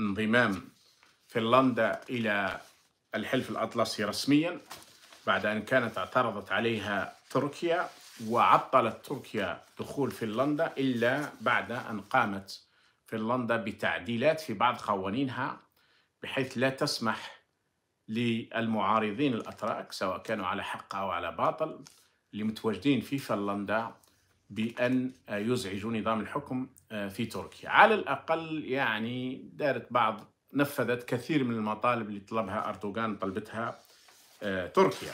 انضمام فنلندا إلى الحلف الأطلسي رسميا بعد أن كانت اعترضت عليها تركيا وعطلت تركيا دخول فنلندا إلا بعد أن قامت فنلندا بتعديلات في بعض قوانينها بحيث لا تسمح للمعارضين الأتراك سواء كانوا على حق أو على باطل اللي متواجدين في فنلندا بأن يزعجوا نظام الحكم آه، في تركيا على الأقل يعني دارت بعض نفذت كثير من المطالب اللي طلبها أردوغان طلبتها آه، تركيا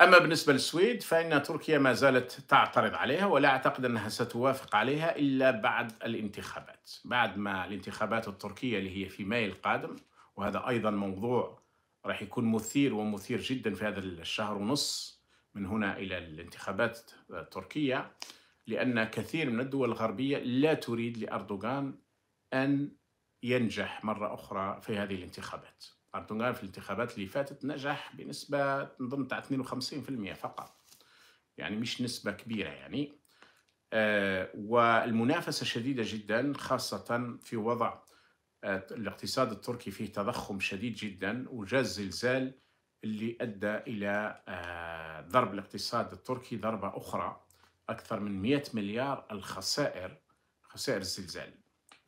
أما بالنسبة للسويد فإن تركيا ما زالت تعترض عليها ولا أعتقد أنها ستوافق عليها إلا بعد الانتخابات بعد ما الانتخابات التركية اللي هي في ماي القادم وهذا أيضا موضوع راح يكون مثير ومثير جدا في هذا الشهر ونص من هنا إلى الانتخابات التركية لأن كثير من الدول الغربية لا تريد لأردوغان أن ينجح مرة أخرى في هذه الانتخابات أردوغان في الانتخابات اللي فاتت نجح بنسبة نظن تاع 52% فقط يعني مش نسبة كبيرة يعني آه، والمنافسة شديدة جدا خاصة في وضع آه، الاقتصاد التركي فيه تضخم شديد جدا وجاز الزلزال اللي أدى إلى آه، ضرب الاقتصاد التركي ضربة أخرى أكثر من 100 مليار الخسائر خسائر الزلزال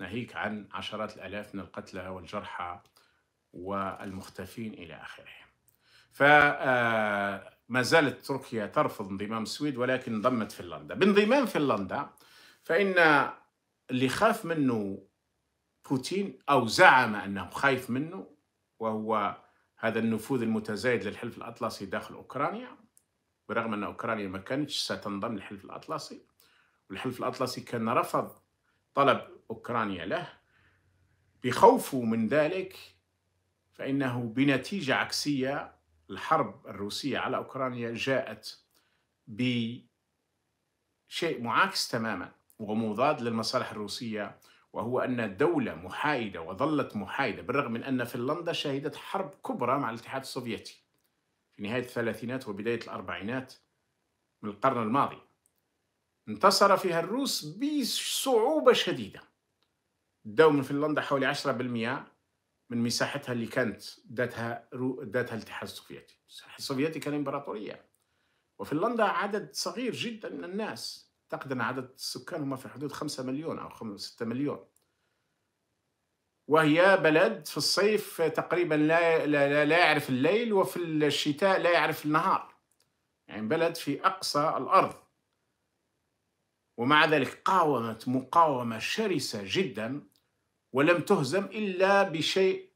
ناهيك عن عشرات الآلاف من القتلى والجرحى والمختفين إلى آخره فما آه، زالت تركيا ترفض انضمام السويد ولكن انضمت فنلندا بانضمام فنلندا فإن اللي خاف منه بوتين أو زعم أنه خايف منه وهو هذا النفوذ المتزايد للحلف الأطلسي داخل أوكرانيا برغم أن أوكرانيا ما كانتش ستنضم للحلف الأطلسي والحلف الأطلسي كان رفض طلب أوكرانيا له بخوفه من ذلك فإنه بنتيجة عكسية الحرب الروسية على أوكرانيا جاءت بشيء معاكس تماما ومضاد للمصالح الروسية وهو أن دولة محايدة وظلت محايدة بالرغم من أن فنلندا شهدت حرب كبرى مع الاتحاد السوفيتي في نهاية الثلاثينات وبداية الأربعينات من القرن الماضي انتصر فيها الروس بصعوبة شديدة داو من فنلندا حوالي 10% من مساحتها اللي كانت داتها رو... داتها الاتحاد السوفيتي، الاتحاد السوفيتي كان امبراطوريه وفنلندا عدد صغير جدا من الناس اعتقد ان عدد السكان هم في حدود 5 مليون أو 6 مليون وهي بلد في الصيف تقريبا لا, لا, لا يعرف الليل وفي الشتاء لا يعرف النهار يعني بلد في أقصى الأرض ومع ذلك قاومت مقاومة شرسة جدا ولم تهزم إلا بشيء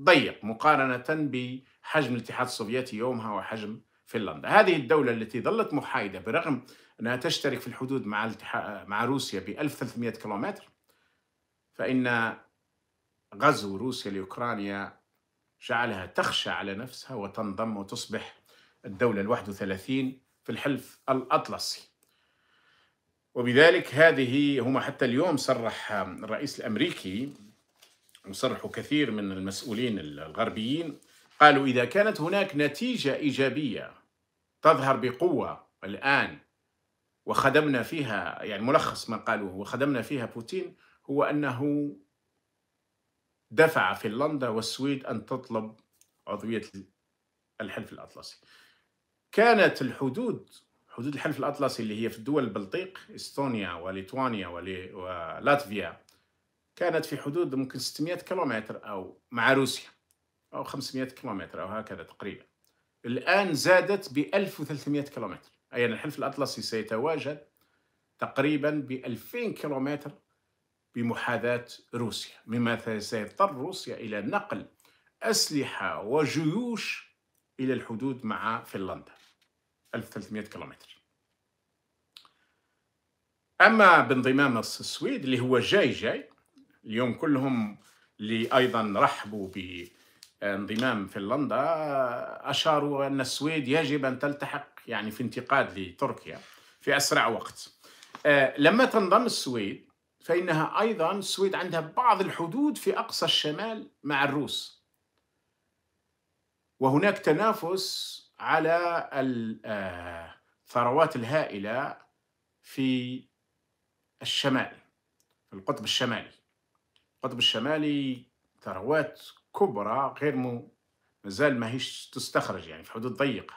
ضيق مقارنة بحجم الاتحاد السوفيتي يومها وحجم فنلندا هذه الدولة التي ظلت محايدة برغم أنها تشترك في الحدود مع, مع روسيا ب 1300 كيلومتر فإن غزو روسيا لأوكرانيا جعلها تخشى على نفسها وتنضم وتصبح الدولة ال 31 في الحلف الأطلسي وبذلك هذه هما حتى اليوم صرح الرئيس الأمريكي وصرحوا كثير من المسؤولين الغربيين قالوا إذا كانت هناك نتيجة إيجابية تظهر بقوة الآن وخدمنا فيها يعني ملخص ما قالوه وخدمنا فيها بوتين هو أنه دفع فنلندا والسويد أن تطلب عضوية الحلف الأطلسي كانت الحدود حدود الحلف الأطلسي اللي هي في الدول البلطيق إستونيا وليتوانيا ولاتفيا كانت في حدود ممكن 600 كيلومتر أو مع روسيا أو 500 كيلومتر أو هكذا تقريبا الآن زادت ب 1300 كيلومتر أي أن الحلف الأطلسي سيتواجد تقريبا ب 2000 كيلومتر بمحاذاة روسيا مما سيضطر روسيا إلى نقل أسلحة وجيوش إلى الحدود مع فنلندا 1300 كيلومتر أما بانضمام السويد اللي هو جاي جاي اليوم كلهم اللي أيضا رحبوا ب انضمام فنلندا أشاروا أن السويد يجب أن تلتحق يعني في انتقاد لتركيا في أسرع وقت آه، لما تنضم السويد فإنها أيضا السويد عندها بعض الحدود في أقصى الشمال مع الروس وهناك تنافس على الثروات آه، الهائلة في الشمال في القطب الشمالي القطب الشمالي ثروات كبرى غير مو مازال هيش تستخرج يعني في حدود ضيقة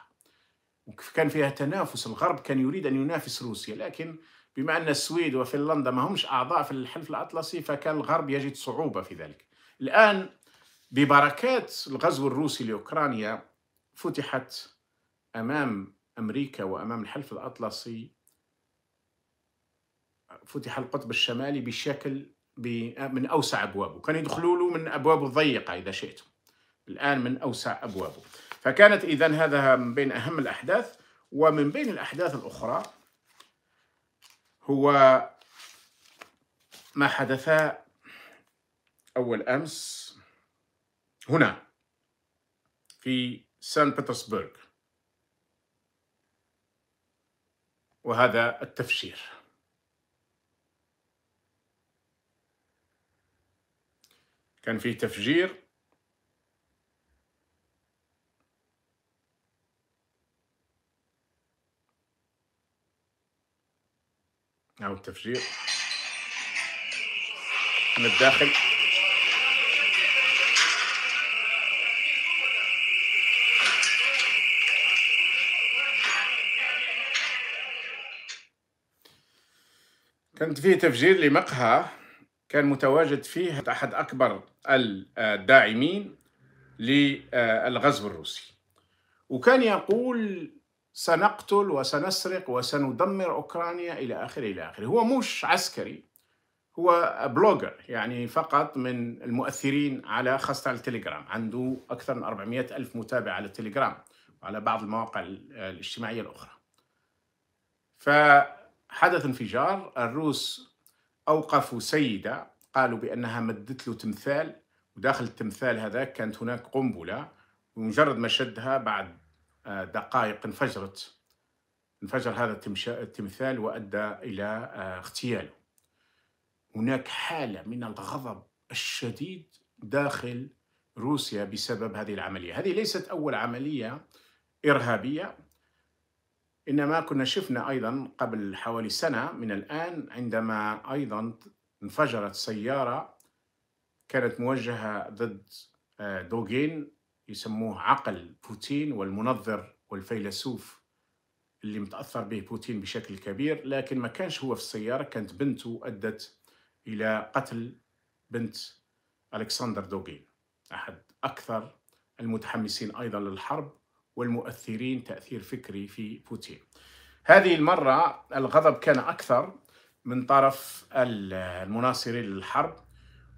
وكان فيها تنافس الغرب كان يريد أن ينافس روسيا لكن بما أن السويد وفنلندا ما همش أعضاء في الحلف الأطلسي فكان الغرب يجد صعوبة في ذلك الآن ببركات الغزو الروسي لأوكرانيا فتحت أمام أمريكا وأمام الحلف الأطلسي فتح القطب الشمالي بشكل من أوسع أبوابه كانوا يدخلوا له من أبوابه الضيقة إذا شئتم الآن من أوسع أبوابه فكانت إذا هذا من بين أهم الأحداث ومن بين الأحداث الأخرى هو ما حدث أول أمس هنا في سان بطرسبرغ وهذا التفشير كان فيه تفجير أو التفجير من الداخل كانت فيه تفجير لمقهى كان متواجد فيه أحد أكبر الداعمين للغزو الروسي وكان يقول سنقتل وسنسرق وسندمر أوكرانيا إلى آخره إلى آخره هو مش عسكري هو بلوجر يعني فقط من المؤثرين على خاصة على التليجرام عنده أكثر من 400 ألف متابع على التليجرام وعلى بعض المواقع الاجتماعية الأخرى فحدث انفجار الروس أوقفوا سيدة قالوا بأنها مدت له تمثال وداخل التمثال هذا كانت هناك قنبلة ومجرد ما شدها بعد آه، دقائق انفجرت انفجر هذا التمثال وأدى إلى آه، اغتياله هناك حالة من الغضب الشديد داخل روسيا بسبب هذه العملية هذه ليست أول عملية إرهابية إنما كنا شفنا أيضا قبل حوالي سنة من الآن عندما أيضا انفجرت سيارة كانت موجهة ضد آه، دوغين يسموه عقل بوتين والمنظر والفيلسوف اللي متأثر به بوتين بشكل كبير لكن ما كانش هو في السيارة كانت بنته أدت إلى قتل بنت ألكسندر دوغين أحد أكثر المتحمسين أيضا للحرب والمؤثرين تأثير فكري في بوتين هذه المرة الغضب كان أكثر من طرف المناصرين للحرب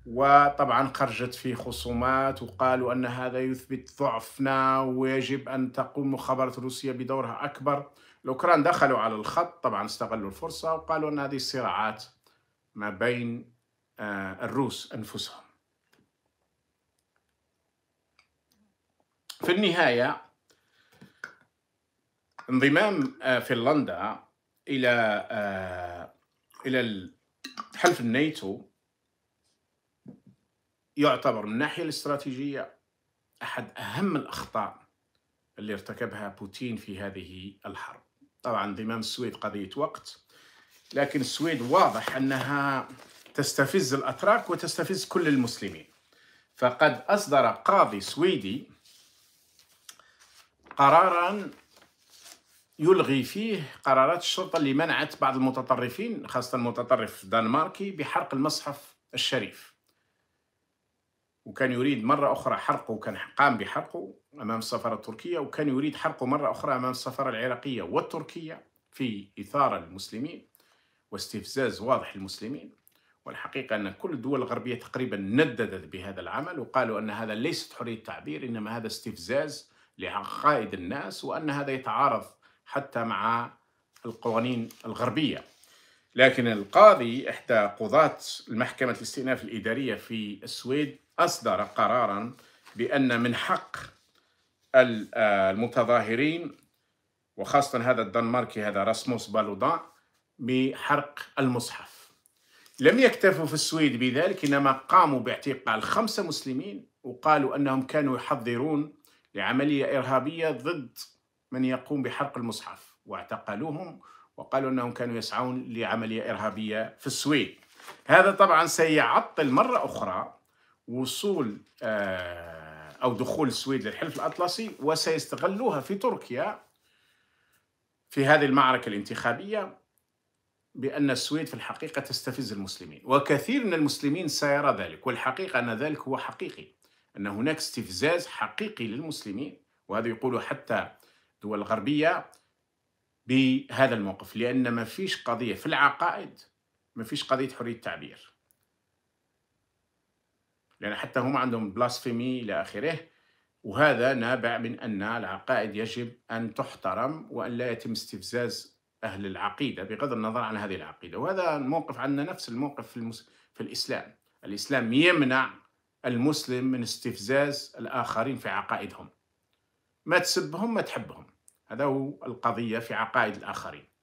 وطبعا خرجت في خصومات وقالوا أن هذا يثبت ضعفنا ويجب أن تقوم مخابرة روسيا بدورها أكبر الأوكران دخلوا على الخط طبعا استغلوا الفرصة وقالوا أن هذه الصراعات ما بين آه، الروس أنفسهم في النهاية انضمام آه، فنلندا الى آه، الى حلف الناتو يعتبر من الناحيه الاستراتيجيه احد اهم الاخطاء اللي ارتكبها بوتين في هذه الحرب طبعا انضمام السويد قضيه وقت لكن السويد واضح انها تستفز الاتراك وتستفز كل المسلمين فقد اصدر قاضي سويدي قرارا يلغي فيه قرارات الشرطة اللي منعت بعض المتطرفين خاصة المتطرف الدنماركي بحرق المصحف الشريف وكان يريد مرة أخرى حرقه وكان قام بحرقه أمام السفارة التركية وكان يريد حرقه مرة أخرى أمام السفارة العراقية والتركية في إثارة المسلمين واستفزاز واضح للمسلمين والحقيقة أن كل الدول الغربية تقريبا نددت بهذا العمل وقالوا أن هذا ليست حرية تعبير إنما هذا استفزاز لعقائد الناس وأن هذا يتعارض حتى مع القوانين الغربية لكن القاضي إحدى قضاة المحكمة الاستئناف الإدارية في السويد أصدر قرارا بأن من حق المتظاهرين وخاصة هذا الدنماركي هذا راسموس بالودان بحرق المصحف لم يكتفوا في السويد بذلك إنما قاموا باعتقال خمسة مسلمين وقالوا أنهم كانوا يحضرون لعملية إرهابية ضد من يقوم بحرق المصحف واعتقلوهم وقالوا أنهم كانوا يسعون لعملية إرهابية في السويد هذا طبعا سيعطل مرة أخرى وصول آه، أو دخول السويد للحلف الأطلسي وسيستغلوها في تركيا في هذه المعركة الانتخابية بأن السويد في الحقيقة تستفز المسلمين وكثير من المسلمين سيرى ذلك والحقيقة أن ذلك هو حقيقي أن هناك استفزاز حقيقي للمسلمين وهذا يقوله حتى الدول الغربية بهذا الموقف لأن ما فيش قضية في العقائد ما فيش قضية حرية التعبير لأن حتى هم عندهم بلاسفيمي إلى آخره وهذا نابع من أن العقائد يجب أن تحترم وأن لا يتم استفزاز أهل العقيدة بغض النظر عن هذه العقيدة وهذا الموقف عندنا نفس الموقف في, المس... في الإسلام الإسلام يمنع المسلم من استفزاز الآخرين في عقائدهم ما تسبهم ما تحبهم هذا هو القضية في عقائد الآخرين